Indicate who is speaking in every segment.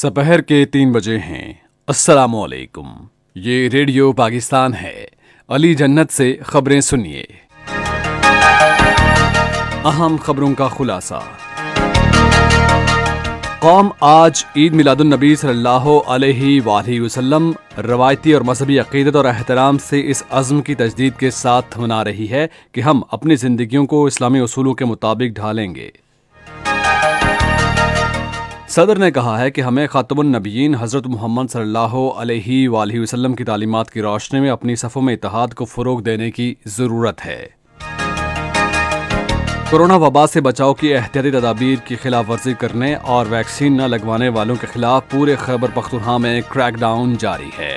Speaker 1: सपहर के तीन बजे हैं अस्सलाम वालेकुम ये रेडियो पाकिस्तान है अली जन्नत से खबरें सुनिए अहम खबरों का खुलासा कौम आज ईद मिलादुलनबी सल्लल्लाहु अलैहि वसल्लम रवायती और मजहबी अकीदत और अहतराम से इस अज़म की तजदीद के साथ मना रही है कि हम अपनी ज़िंदगियों को इस्लामी असूलों के मुताबिक ढालेंगे सदर ने कहा है कि हमें ख़ातबुलनबीन हज़रत मोहम्मद सल्ला अलैहि की तालीमत की रोशनी में अपनी सफ़ों में इतिहाद को फ़रोग देने की ज़रूरत है कोरोना वबा से बचाव की एहतियाती तदाबीर की खिलाफ वर्जी करने और वैक्सीन न लगवाने वालों के खिलाफ पूरे खैबर पख्तूनहा में क्रैकडाउन जारी है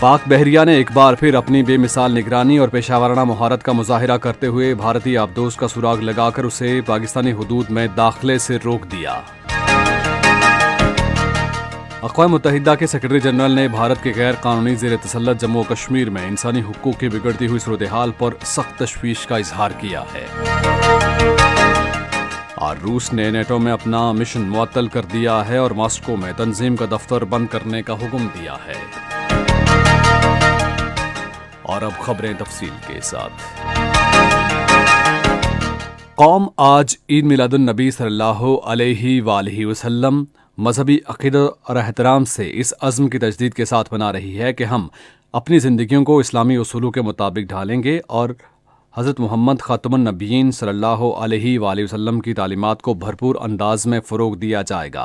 Speaker 1: पाक बहरिया ने एक बार फिर अपनी बेमिसाल निगरानी और पेशावराना महारत का मुजाहरा करते हुए भारतीय आबदोज का सुराग लगाकर उसे पाकिस्तानी हदूद में दाखिले से रोक दिया अकवा मुतहदा के सेक्रेटरी जनरल ने भारत के गैर कानूनी जेर तसलत जम्मू कश्मीर में इंसानी हकूक की बिगड़ती हुई सूरत पर सख्त तशवीश का इजहार किया है और रूस ने नेटो में अपना मिशन मुतल कर दिया है और मॉस्को में तंजीम का दफ्तर बंद करने का हुक्म दिया है और अब खबरें तफसील के साथ कौम आज ईद मिलादुलनबी सल्लल्लाहु अलैहि वालही वसल्लम मजहबी अकीद और अहतराम से इस अज़म की तजदीद के साथ मना रही है कि हम अपनी ज़िंदगियों को इस्लामी असूलों के मुताबिक ढालेंगे और हज़रत मोहम्मद ख़ातमनबीन सल्ला वसम की तालीमत को भरपूर अंदाज में फ़रोग दिया जाएगा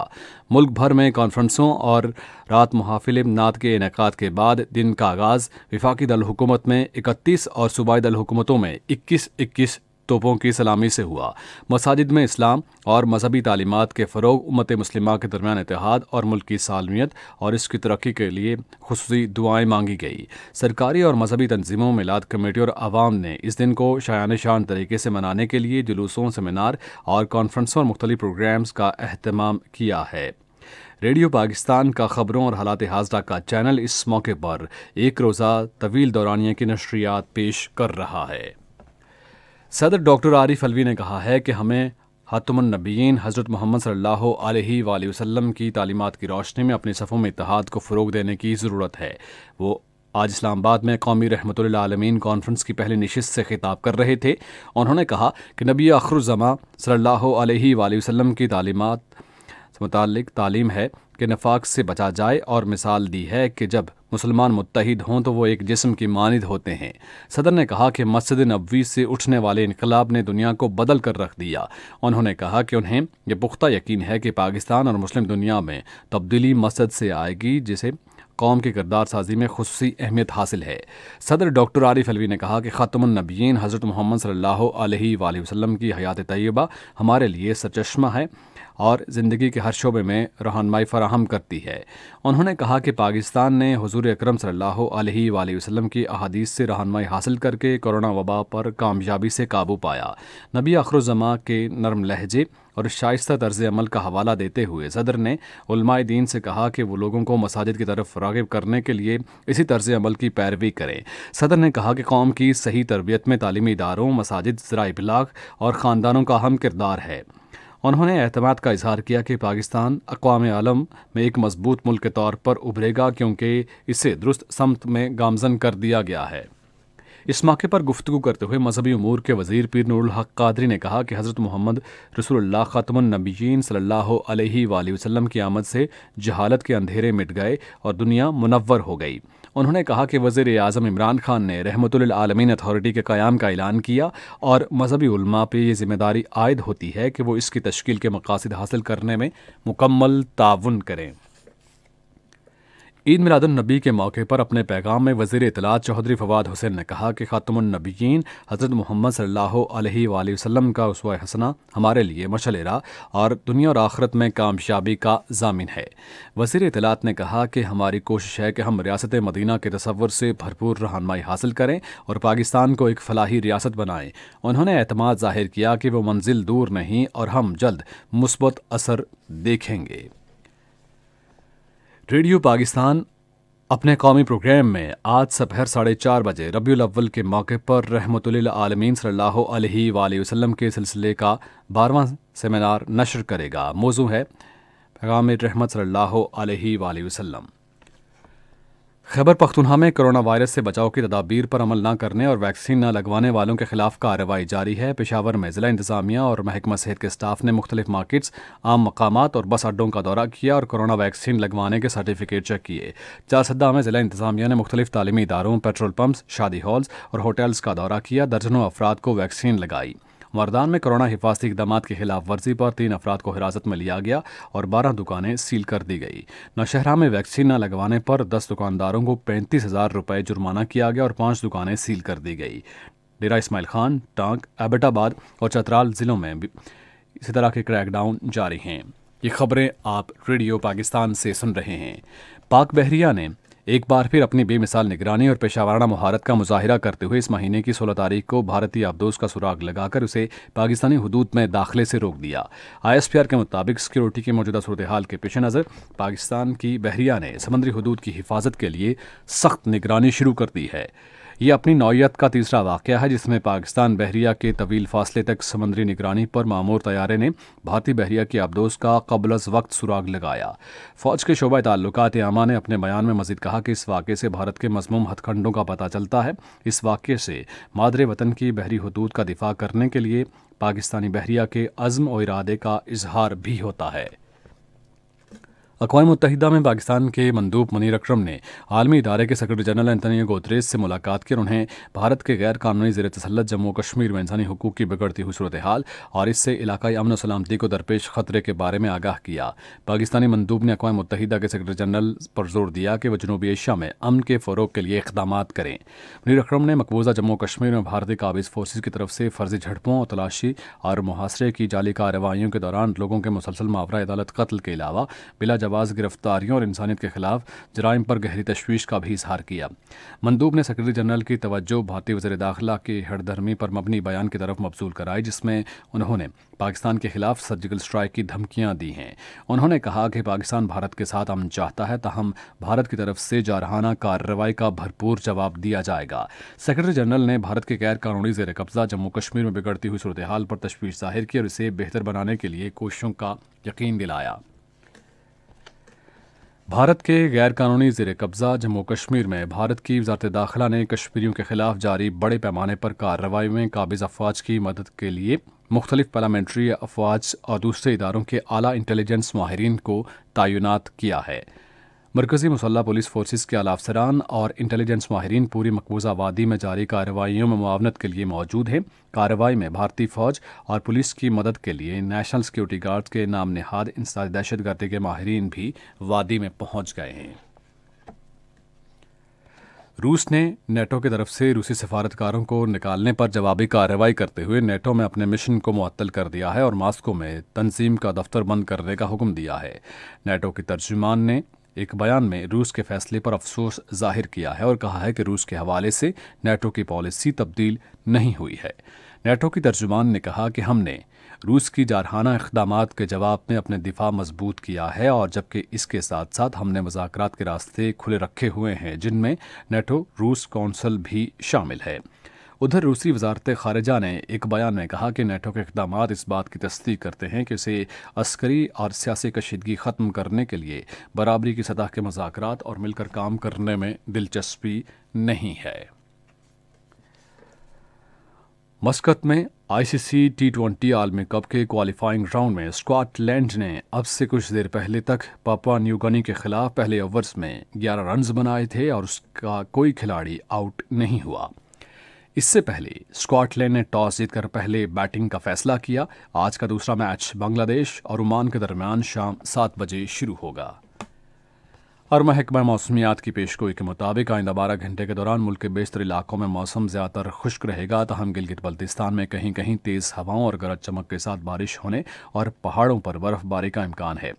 Speaker 1: मुल्क भर में कॉन्फ्रेंसों और रात महाफिल नात के इनका के बाद दिन का आगाज़ विफाकी दलहकूमत में इकतीस और सूबाई दलहकूमतों में इक्कीस इक्कीस तोपों की सलामी से हुआ मसाजिद में इस्लाम और मजहबी तालीमत के फ़रोग उमत मुस्लिम के दरमियान इतिहाद और मुल्क की सालमियत और इसकी तरक्की के लिए खसूसी दुआएँ मांगी गई सरकारी और मजहबी तनजीमों मिलाद कमेटी और आवाम ने इस दिन को शायान शान तरीके से मनाने के लिए जुलूसों सेमिनार और कॉन्फ्रेंसों और मुख्तलि प्रोग्राम्स का अहतमाम किया है रेडियो पाकिस्तान का खबरों और हालात हाजरा का चैनल इस मौके पर एक रोज़ा तवील दौरानिया की नशरियात पेश कर रहा है सदर डॉक्टर आरिफ अलवी ने कहा है कि हमें हातमनबीन हज़रत मोहम्मद सल्ला वसम की तालीमत की रोशनी में अपने सफ़ों में इतिहाद को फ़रोग देने की ज़रूरत है वो आज इस्लामाबाद में कौमी आलमीन कॉन्फ्रेंस की पहली नशस्त से खिताब कर रहे थे उन्होंने कहा कि नबी अखरुज़मा सल्ला वसम की तालीमत से मतलब तालीम है कि नफाक से बचा जाए और मिसाल दी है कि जब मुसलमान मुतहद हों तो वो एक जिसम की मानद होते हैं सदर ने कहा कि मस्जिद नबी से उठने वाले इनकलाब ने दुनिया को बदल कर रख दिया उन्होंने कहा कि उन्हें यह पुख्ता यकीन है कि पाकिस्तान और मुस्लिम दुनिया में तब्दीली मस्जिद से आएगी जिसे कौम की किरदार साजी में खसूसी अहमियत हासिल है सदर डॉक्टर आरिफ अलवी ने कहा कि ख़ातमनबीन हज़रत मोहम्मद सल्ला वसम की हयात तयबा हमारे लिए सरचश्मा है और ज़िंदगी के हर शोबे में रहनमाई फराहम करती है उन्होंने कहा कि पाकिस्तान ने हजूर अक्रम वसलम की अहदीस से रहनमाई हासिल करके कोरोना वबा पर कामयाबी से काबू पाया नबी अखरुजमा के नरम लहजे और शाइस्ता तर्ज अमल का हवाला देते हुए सदर ने उलमाए दीन से कहा कि वो लोगों को मसाजिद की तरफ रागब करने के लिए इसी तर्ज अमल की पैरवी करें सदर ने कहा कि कौम की सही तरबियत में तालीमी इदारों मसाजिद जरा इबलाग और ख़ानदानों का अहम किरदार है उन्होंने अहतमाद का इजहार किया कि पाकिस्तान अकवाम आलम में एक मजबूत मुल्क के तौर पर उभरेगा क्योंकि इसे दुरुस्त समत में गामजन कर दिया गया है इस मौके पर गुफ्तु करते हुए मजहबी अमूर के वजीर पीर नूरुल हक कादरी ने कहा कि हज़रत मोहम्मद रसोल्ला ख़तमनबीन सल्ला वसलम की आमद से जहालत के अंधेरे मिट गए और दुनिया मुनवर हो गई उन्होंने कहा कि वजीर अजम इमरान खान ने आलमीन अथॉरिटी के क़्याम का ऐलान किया और मजहबी उलमा पर यह जिम्मेदारी आयद होती है कि वो इसकी तश्ील के मकासद हासिल करने में मुकम्मल ताउन करें ईद मिलादुलनबी के मौके पर अपने पैगाम में वजीर इतलात चौधरी फवाद हुसैन ने कहा कि ख़ातमनबीन हज़रत मोहम्मद सल्ला वसम का उसवा हसना हमारे लिए मशलेरा और दुनिया और आखरत में कामयाबी का जामिन है वजीर इतलात ने कहा कि हमारी कोशिश है कि हम रियासत मदीना के तस्वर से भरपूर रहनमाई हासिल करें और पाकिस्तान को एक फलाही रियासत बनाएं उन्होंने अहतमाद जाहिर किया कि वह मंजिल दूर नहीं और हम जल्द मुस्बत असर देखेंगे रेडियो पाकिस्तान अपने कौमी प्रोग्राम में आज सपहर साढ़े चार बजे रबी अव्वल के मौके पर रहमत आलमीन वसल्लम के सिलसिले का बारवा सेमिनार नशर करेगा मौजू है पैगाम रहमत सल्ला अलैहि खैबर पख्तूनहा में कोरोना वायरस से बचाव की तदाबीर पर अमल न करने और वैक्सीन न लगवाने वालों के खिलाफ कार्रवाई जारी है पेशावर में जिला इंतजामिया और महकमा सेहत के स्टाफ ने मुख्तलिफ मार्केट्स आम मकाम और बस अड्डों का दौरा किया और कोरोना वैक्सीन लगवाने के सर्टिफिकेट चेक किए चारसदा में जिला इंतजामिया ने मुख्तलिफ तालीमी इदारों पेट्रोल पम्प्स शादी हॉल्स और होटल्स का दौरा किया दर्जनों अफराद को वैक्सीन लगाई मरदान में कोरोना हिफाजती इकदाम की खिलाफ वर्जी पर तीन अफराद को हिरासत में लिया गया और बारह दुकानें सील कर दी गई नौशहरा में वैक्सीन न लगवाने पर दस दुकानदारों को पैंतीस हजार रुपये जुर्माना किया गया और पांच दुकानें सील कर दी गई डेरा इसमाइल खान टांग एबटाबाद और चतराल जिलों में इसी तरह के क्रैकडाउन जारी हैं ये खबरें आप रेडियो पाकिस्तान से सुन रहे हैं पाक बहरिया ने एक बार फिर अपनी बेमिसाल निगरानी और पेशावराना महारत का मुजाहरा करते हुए इस महीने की 16 तारीख को भारतीय आबदोज का सुराग लगाकर उसे पाकिस्तानी हदूद में दाखिले से रोक दिया आईएसपीआर के मुताबिक सिक्योरिटी की मौजूदा सूरत हाल के पेश नज़र पाकिस्तान की बहरिया ने समंदरी हदूद की हिफाजत के लिए सख्त निगरानी शुरू कर दी है ये अपनी नौीयत का तीसरा वाक़ है जिसमें पाकिस्तान बहरिया के तवील फासले तक समंदरी निगरानी पर मामूर तैयारे ने भारतीय बहरिया के आबदोज का कबल वक्त सुराग लगाया फ़ौज के शोबा ताल्लुक आमा ने अपने बयान में मजीद कहा कि इस वाक़े से भारत के मजमूम हथखंडों का पता चलता है इस वाक़े से मादरे वतन की बहरी हदूद का दिफा करने के लिए पाकिस्तानी बहरिया के अज़म और इरादे का इजहार भी होता है अकवा मुतहदा में पाकिस्तान के मंदूब मनीर अक्रम ने आलमी इदारे के सेक्रेटरी जनरल एंतनी गोदरेज से मुलाकात की और उन्हें भारत के गैर कानूनी जेर तसलत जम्मू कश्मीर में इंसानी हकूक की बिगड़ती हुई सूरत हाल और इससे इलाकई अमन सलामती को दरपेश खतरे के बारे में आगाह किया पाकिस्तानी मंदूब ने अकवा मुतहदा के सेक्रेटरी जनरल पर जोर दिया कि वह जनूबी एशिया में अमन के फरोग के लिए इकदाम करें मनीर अक्रम ने मकबूजा जम्मू कश्मीर में भारतीय काबिज फोर्सेज की तरफ से फर्जी झड़पों और तलाशी और मुहासरे की जाली कार्रवाइयों के दौरान लोगों के मुसलसल मावरा अदालत कत्ल के अलावा बिला जाबाज गिरफ्तारियों और इंसानियत के खिलाफ जराइम पर गहरी तशवीश का भी इजहार किया मंदूब ने सेक्रेटरी जनरल की तवज्जो भारतीय वजर दाखिला के हरधर्मी पर मबनी बयान की तरफ मबजूल कराई जिसमें उन्होंने पाकिस्तान के खिलाफ सर्जिकल स्ट्राइक की धमकियां दी हैं उन्होंने कहा कि पाकिस्तान भारत के साथ अमन चाहता है तहम भारत की तरफ से जारहाना कार्रवाई का भरपूर जवाब दिया जाएगा सेक्रेटरी जनरल ने भारत के गैर कानूनी जेर कब्जा जम्मू कश्मीर में बिगड़ती हुई सूरत हाल पर तशवीश जाहिर की और इसे बेहतर बनाने के लिए कोशिशों का यकीन दिलाया भारत के गैरकानूनी जेर कब्जा जम्मू कश्मीर में भारत की वजारत दाखिला ने कश्मीरियों के खिलाफ जारी बड़े पैमाने पर कार्रवाई में काबिज अफवाज की मदद के लिए मुख्तलिफ पार्लियामेंट्री अफवाज और दूसरे इदारों के अला इंटेलिजेंस माहरीन को तैनात किया है मरकजी मुसल्ह पुलिस फोर्सेस के आला अफसरान और इंटेलिजेंस माहरीन पूरी मकबूजा वादी में जारी कार्रवाइयों में मुआवनत के लिए मौजूद हैं कार्रवाई में भारतीय फौज और पुलिस की मदद के लिए नेशनल सिक्योरिटी गार्ड के नाम नहाद इंसानी दहशत गर्दी के माहरीन भी वादी में पहुंच गए हैं रूस ने नेटो की तरफ से रूसी सफारतकारों को निकालने पर जवाबी कार्रवाई करते हुए नेटो में अपने मिशन को मअतल कर दिया है और मास्को में तंजीम का दफ्तर बंद करने का हुक्म दिया है नेटो के तर्जुमान ने एक बयान में रूस के फैसले पर अफसोस जाहिर किया है और कहा है कि रूस के हवाले से नेटो की पॉलिसी तब्दील नहीं हुई है नेटो की तर्जुमान ने कहा कि हमने रूस की जारहाना इकदाम के जवाब में अपने दिफा मजबूत किया है और जबकि इसके साथ साथ हमने मजाक के रास्ते खुले रखे हुए हैं जिनमें नेटो रूस कौंसल भी शामिल है उधर रूसी वजारत खारजा ने एक बयान में कहा कि नेटो के इकदाम इस बात की तस्दीक करते हैं कि इसे अस्करी और सियासी कशीदगी ख़त्म करने के लिए बराबरी की सतह के मजाक और मिलकर काम करने में दिलचस्पी नहीं है मस्कत में आईसीसी टी ट्वेंटी आलमी कप के क्वालिफाइंग राउंड में स्कॉटलैंड ने अब से कुछ देर पहले तक पापा न्यूगनी के खिलाफ पहले ओवर्स में 11 रन बनाए थे और उसका कोई खिलाड़ी आउट नहीं हुआ इससे पहले स्कॉटलैंड ने टॉस जीतकर पहले बैटिंग का फैसला किया आज का दूसरा मैच बांग्लादेश और ओमान के दरमियान शाम सात बजे शुरू होगा और महकमा मौसमियात की पेशगोई के मुताबिक आइंदा बारह घंटे के दौरान मुल्क के बेशतर इलाकों में मौसम ज़्यादातर खुश्क रहेगा तहम गिलगित बल्तिस्तान में कहीं कहीं तेज़ हवाओं और गरज चमक के साथ बारिश होने और पहाड़ों पर बर्फबारी का इम्कान है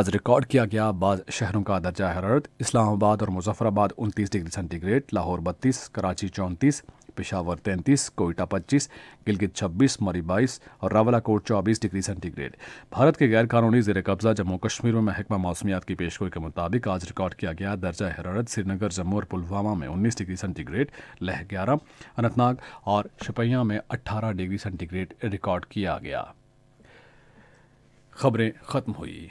Speaker 1: आज रिकॉर्ड किया गया बाद शहरों का दर्जा हरारत इस्लामाबाद और मुजफ्फराबाद उनतीस डिग्री सेंटीग्रेड लाहौर बत्तीस कराची चौंतीस पिशावर 33, कोयटा 25, गिलगित 26, मरी 22 और रावलाकोट 24 डिग्री सेंटीग्रेड भारत के गैर कानूनी जेर कब्जा जम्मू कश्मीर में महकमा मौसमियात की पेशगोई के मुताबिक आज रिकॉर्ड किया गया दर्जा हरारत श्रीनगर जम्मू और पुलवामा में 19 डिग्री सेंटीग्रेड लह ग्यारह अनंतनाग और शपैया में 18 डिग्री सेंटीग्रेड रिकॉर्ड किया गया खबरें खत्म हुई